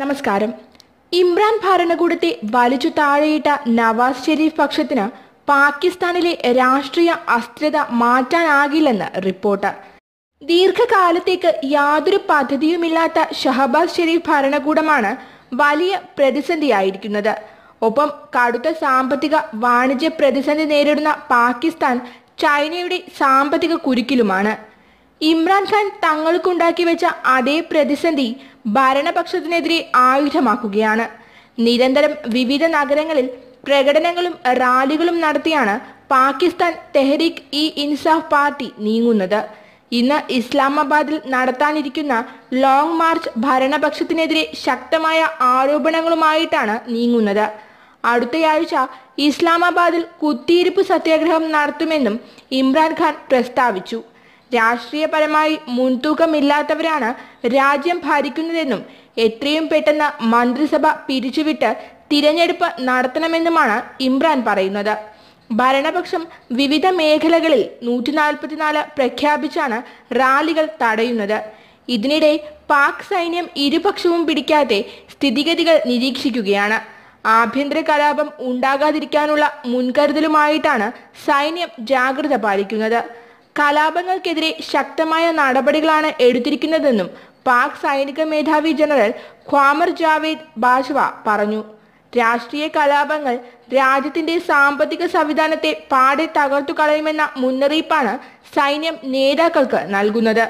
നമസ്കാരം ഇമ്രാൻ ഭരണകൂടത്തെ വലിച്ചു താഴെയിട്ട നവാസ് ഷെരീഫ് പക്ഷത്തിന് പാകിസ്ഥാനിലെ രാഷ്ട്രീയ അസ്ഥിരത മാറ്റാനാകില്ലെന്ന് റിപ്പോർട്ട് ദീർഘകാലത്തേക്ക് യാതൊരു പദ്ധതിയുമില്ലാത്ത ഷഹബാസ് ഷെരീഫ് ഭരണകൂടമാണ് വലിയ പ്രതിസന്ധിയായിരിക്കുന്നത് ഒപ്പം കടുത്ത സാമ്പത്തിക വാണിജ്യ പ്രതിസന്ധി നേരിടുന്ന പാകിസ്ഥാൻ ചൈനയുടെ സാമ്പത്തിക കുരുക്കിലുമാണ് ഇമ്രാൻഖാൻ തങ്ങൾക്കുണ്ടാക്കി വെച്ച അതേ പ്രതിസന്ധി ഭരണപക്ഷത്തിനെതിരെ ആയുധമാക്കുകയാണ് നിരന്തരം വിവിധ നഗരങ്ങളിൽ പ്രകടനങ്ങളും റാലികളും നടത്തിയാണ് പാകിസ്ഥാൻ തെഹരീഖ് ഇ ഇൻസാഫ് പാർട്ടി നീങ്ങുന്നത് ഇന്ന് ഇസ്ലാമാബാദിൽ നടത്താനിരിക്കുന്ന ലോങ് മാർച്ച് ഭരണപക്ഷത്തിനെതിരെ ശക്തമായ ആരോപണങ്ങളുമായിട്ടാണ് നീങ്ങുന്നത് അടുത്തയാഴ്ച ഇസ്ലാമാബാദിൽ കുത്തിയിരിപ്പ് സത്യാഗ്രഹം നടത്തുമെന്നും ഇമ്രാൻഖാൻ പ്രസ്താവിച്ചു രാഷ്ട്രീയപരമായി മുൻതൂക്കമില്ലാത്തവരാണ് രാജ്യം ഭരിക്കുന്നതെന്നും എത്രയും പെട്ടെന്ന് മന്ത്രിസഭ പിരിച്ചുവിട്ട് തിരഞ്ഞെടുപ്പ് നടത്തണമെന്നുമാണ് ഇമ്രാൻ പറയുന്നത് ഭരണപക്ഷം വിവിധ മേഖലകളിൽ നൂറ്റി നാൽപ്പത്തിനാല് പ്രഖ്യാപിച്ചാണ് റാലികൾ തടയുന്നത് ഇതിനിടെ പാക് സൈന്യം ഇരുപക്ഷവും പിടിക്കാതെ സ്ഥിതിഗതികൾ നിരീക്ഷിക്കുകയാണ് ആഭ്യന്തര കലാപം ഉണ്ടാകാതിരിക്കാനുള്ള മുൻകരുതലുമായിട്ടാണ് സൈന്യം ജാഗ്രത പാലിക്കുന്നത് കലാപങ്ങൾക്കെതിരെ ശക്തമായ നടപടികളാണ് എടുത്തിരിക്കുന്നതെന്നും പാക് സൈനിക മേധാവി ജനറൽ ഖ്വാമർ ജാവേദ് ബാജ്വ പറഞ്ഞു രാഷ്ട്രീയ കലാപങ്ങൾ രാജ്യത്തിന്റെ സാമ്പത്തിക സംവിധാനത്തെ പാടെ തകർത്തു കളയുമെന്ന മുന്നറിയിപ്പാണ് സൈന്യം നേതാക്കൾക്ക് നൽകുന്നത്